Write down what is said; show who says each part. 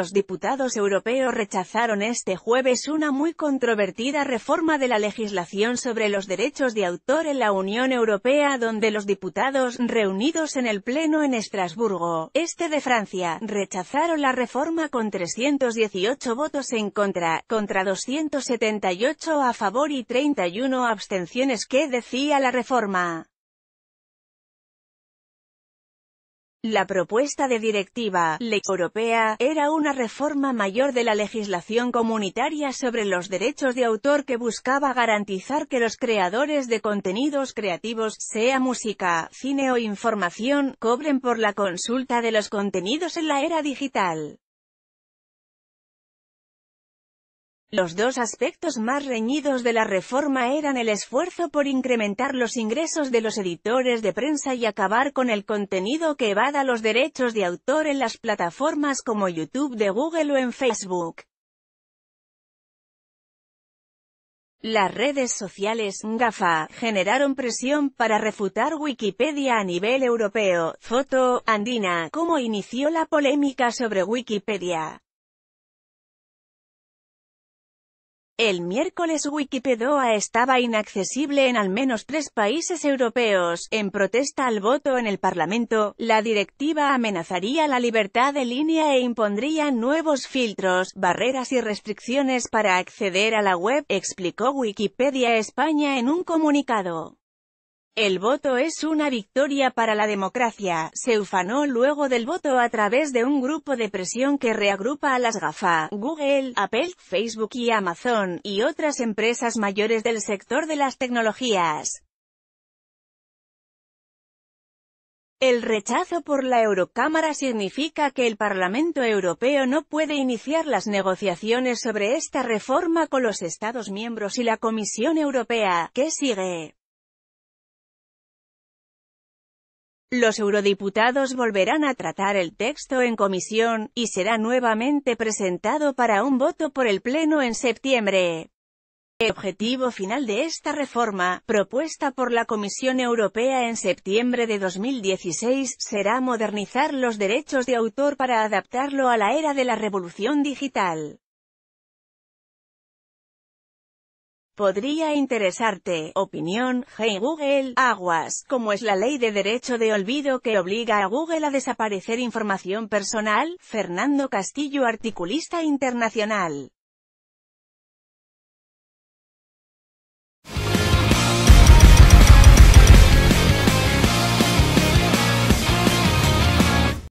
Speaker 1: los diputados europeos rechazaron este jueves una muy controvertida reforma de la legislación sobre los derechos de autor en la Unión Europea donde los diputados, reunidos en el Pleno en Estrasburgo, este de Francia, rechazaron la reforma con 318 votos en contra, contra 278 a favor y 31 abstenciones que decía la reforma La propuesta de directiva Ley Europea era una reforma mayor de la legislación comunitaria sobre los derechos de autor que buscaba garantizar que los creadores de contenidos creativos, sea música, cine o información, cobren por la consulta de los contenidos en la era digital. Los dos aspectos más reñidos de la reforma eran el esfuerzo por incrementar los ingresos de los editores de prensa y acabar con el contenido que evada los derechos de autor en las plataformas como YouTube de Google o en Facebook. Las redes sociales, GAFA, generaron presión para refutar Wikipedia a nivel europeo. Foto, Andina, cómo inició la polémica sobre Wikipedia. El miércoles Wikipedia estaba inaccesible en al menos tres países europeos. En protesta al voto en el Parlamento, la directiva amenazaría la libertad de línea e impondría nuevos filtros, barreras y restricciones para acceder a la web, explicó Wikipedia España en un comunicado. El voto es una victoria para la democracia, se ufanó luego del voto a través de un grupo de presión que reagrupa a las GAFA, Google, Apple, Facebook y Amazon, y otras empresas mayores del sector de las tecnologías. El rechazo por la Eurocámara significa que el Parlamento Europeo no puede iniciar las negociaciones sobre esta reforma con los Estados miembros y la Comisión Europea, que sigue. Los eurodiputados volverán a tratar el texto en comisión, y será nuevamente presentado para un voto por el Pleno en septiembre. El objetivo final de esta reforma, propuesta por la Comisión Europea en septiembre de 2016, será modernizar los derechos de autor para adaptarlo a la era de la revolución digital. Podría interesarte, opinión, Hey Google, aguas, como es la ley de derecho de olvido que obliga a Google a desaparecer información personal, Fernando Castillo articulista internacional.